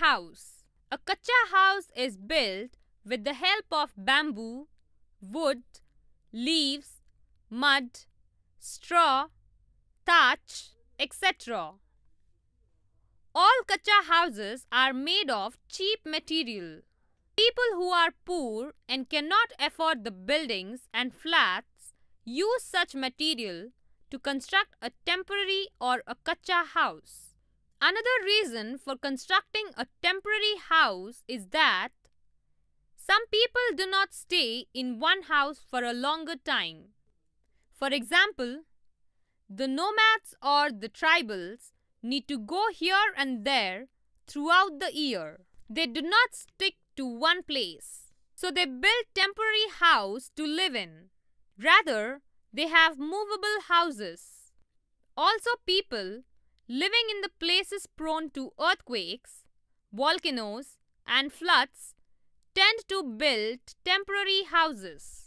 house. A kacha house is built with the help of bamboo, wood, leaves, mud, straw, thatch, etc. All kacha houses are made of cheap material. People who are poor and cannot afford the buildings and flats use such material to construct a temporary or a kacha house. Another reason for constructing a temporary house is that some people do not stay in one house for a longer time. For example, the nomads or the tribals need to go here and there throughout the year. They do not stick to one place. So they build temporary house to live in. Rather, they have movable houses. Also people Living in the places prone to earthquakes, volcanoes, and floods tend to build temporary houses.